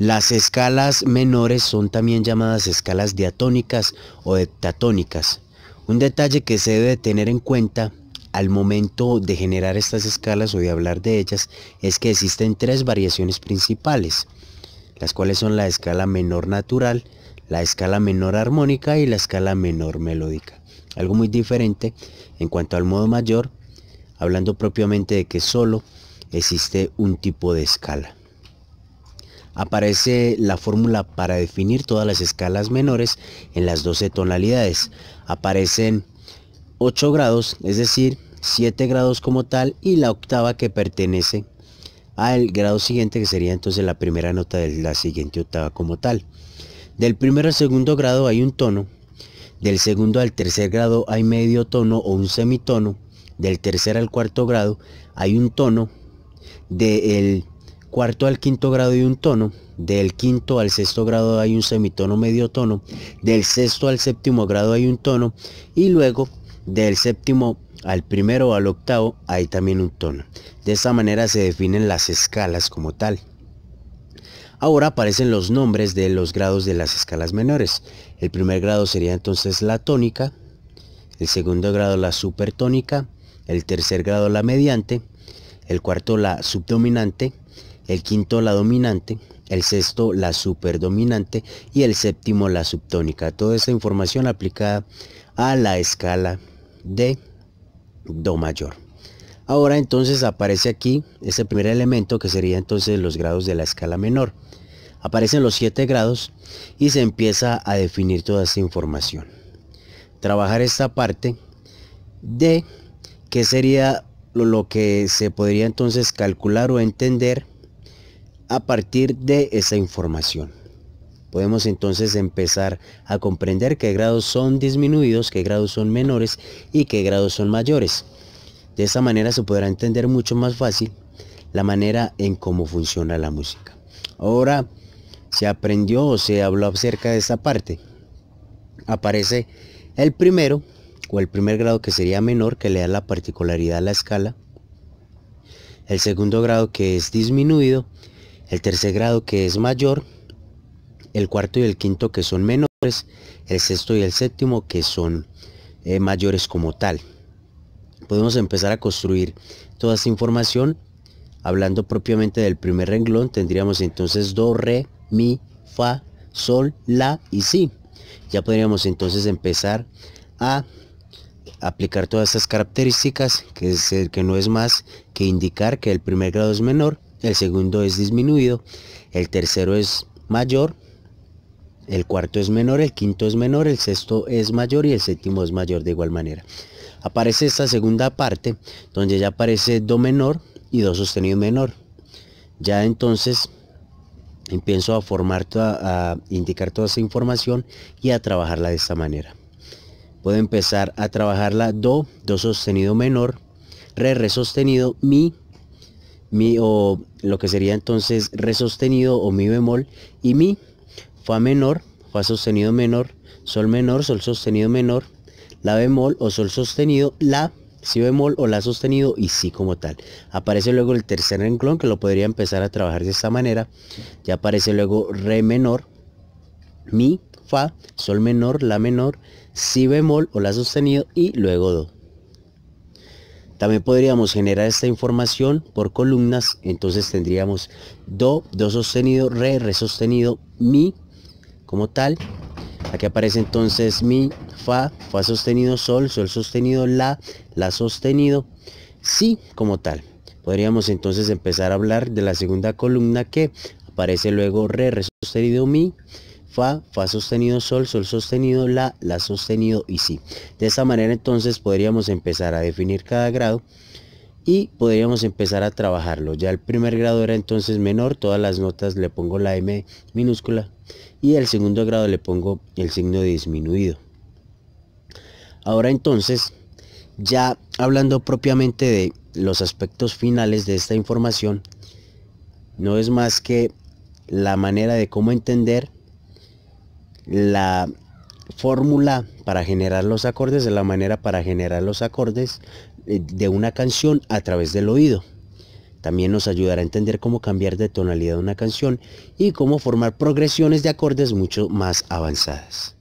Las escalas menores son también llamadas escalas diatónicas o heptatónicas. Un detalle que se debe tener en cuenta al momento de generar estas escalas o de hablar de ellas es que existen tres variaciones principales, las cuales son la escala menor natural, la escala menor armónica y la escala menor melódica. Algo muy diferente en cuanto al modo mayor, hablando propiamente de que solo existe un tipo de escala aparece la fórmula para definir todas las escalas menores en las 12 tonalidades. Aparecen 8 grados, es decir, 7 grados como tal y la octava que pertenece al grado siguiente que sería entonces la primera nota de la siguiente octava como tal. Del primero al segundo grado hay un tono, del segundo al tercer grado hay medio tono o un semitono, del tercer al cuarto grado hay un tono, del el cuarto al quinto grado hay un tono, del quinto al sexto grado hay un semitono medio tono, del sexto al séptimo grado hay un tono y luego del séptimo al primero al octavo hay también un tono. De esta manera se definen las escalas como tal. Ahora aparecen los nombres de los grados de las escalas menores. El primer grado sería entonces la tónica, el segundo grado la supertónica, el tercer grado la mediante, el cuarto la subdominante, el quinto la dominante, el sexto la superdominante y el séptimo la subtónica. Toda esta información aplicada a la escala de Do mayor. Ahora entonces aparece aquí ese primer elemento que sería entonces los grados de la escala menor. Aparecen los siete grados y se empieza a definir toda esta información. Trabajar esta parte de que sería lo que se podría entonces calcular o entender a partir de esa información. Podemos entonces empezar a comprender qué grados son disminuidos, qué grados son menores y qué grados son mayores. De esa manera se podrá entender mucho más fácil la manera en cómo funciona la música. Ahora se aprendió o se habló acerca de esa parte. Aparece el primero o el primer grado que sería menor, que le da la particularidad a la escala. El segundo grado que es disminuido el tercer grado que es mayor, el cuarto y el quinto que son menores, el sexto y el séptimo que son eh, mayores como tal. Podemos empezar a construir toda esta información. Hablando propiamente del primer renglón, tendríamos entonces do, re, mi, fa, sol, la y si. Ya podríamos entonces empezar a aplicar todas estas características, que, es, que no es más que indicar que el primer grado es menor, el segundo es disminuido, el tercero es mayor, el cuarto es menor, el quinto es menor, el sexto es mayor y el séptimo es mayor de igual manera. Aparece esta segunda parte donde ya aparece do menor y do sostenido menor. Ya entonces empiezo a formar, a indicar toda esa información y a trabajarla de esta manera. Puedo empezar a trabajarla do, do sostenido menor, re, re sostenido, mi, mi o lo que sería entonces re sostenido o mi bemol y mi fa menor, fa sostenido menor, sol menor, sol sostenido menor, la bemol o sol sostenido, la si bemol o la sostenido y si como tal. Aparece luego el tercer renglón que lo podría empezar a trabajar de esta manera. Ya aparece luego re menor, mi, fa, sol menor, la menor, si bemol o la sostenido y luego do. También podríamos generar esta información por columnas, entonces tendríamos do, do sostenido, re, re sostenido, mi, como tal. Aquí aparece entonces mi, fa, fa sostenido, sol, sol sostenido, la, la sostenido, si, como tal. Podríamos entonces empezar a hablar de la segunda columna que aparece luego re, re sostenido, mi, fa, fa sostenido, sol, sol sostenido, la, la sostenido y si. De esta manera entonces podríamos empezar a definir cada grado y podríamos empezar a trabajarlo. Ya el primer grado era entonces menor, todas las notas le pongo la M minúscula y el segundo grado le pongo el signo disminuido. Ahora entonces, ya hablando propiamente de los aspectos finales de esta información, no es más que la manera de cómo entender la fórmula para generar los acordes, de la manera para generar los acordes eh, de una canción a través del oído. También nos ayudará a entender cómo cambiar de tonalidad una canción y cómo formar progresiones de acordes mucho más avanzadas.